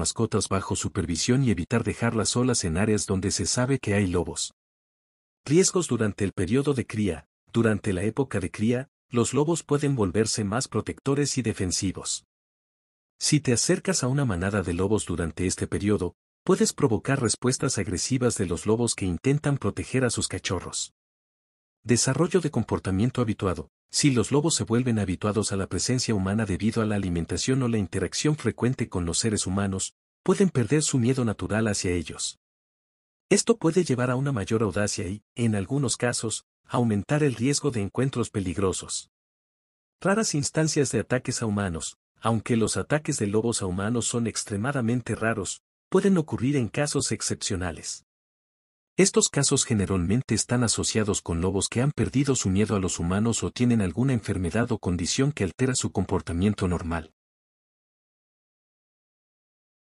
mascotas bajo supervisión y evitar dejarlas solas en áreas donde se sabe que hay lobos. Riesgos durante el periodo de cría. Durante la época de cría, los lobos pueden volverse más protectores y defensivos. Si te acercas a una manada de lobos durante este periodo, puedes provocar respuestas agresivas de los lobos que intentan proteger a sus cachorros. Desarrollo de comportamiento habituado. Si los lobos se vuelven habituados a la presencia humana debido a la alimentación o la interacción frecuente con los seres humanos, pueden perder su miedo natural hacia ellos. Esto puede llevar a una mayor audacia y, en algunos casos, aumentar el riesgo de encuentros peligrosos. Raras instancias de ataques a humanos, aunque los ataques de lobos a humanos son extremadamente raros, pueden ocurrir en casos excepcionales. Estos casos generalmente están asociados con lobos que han perdido su miedo a los humanos o tienen alguna enfermedad o condición que altera su comportamiento normal.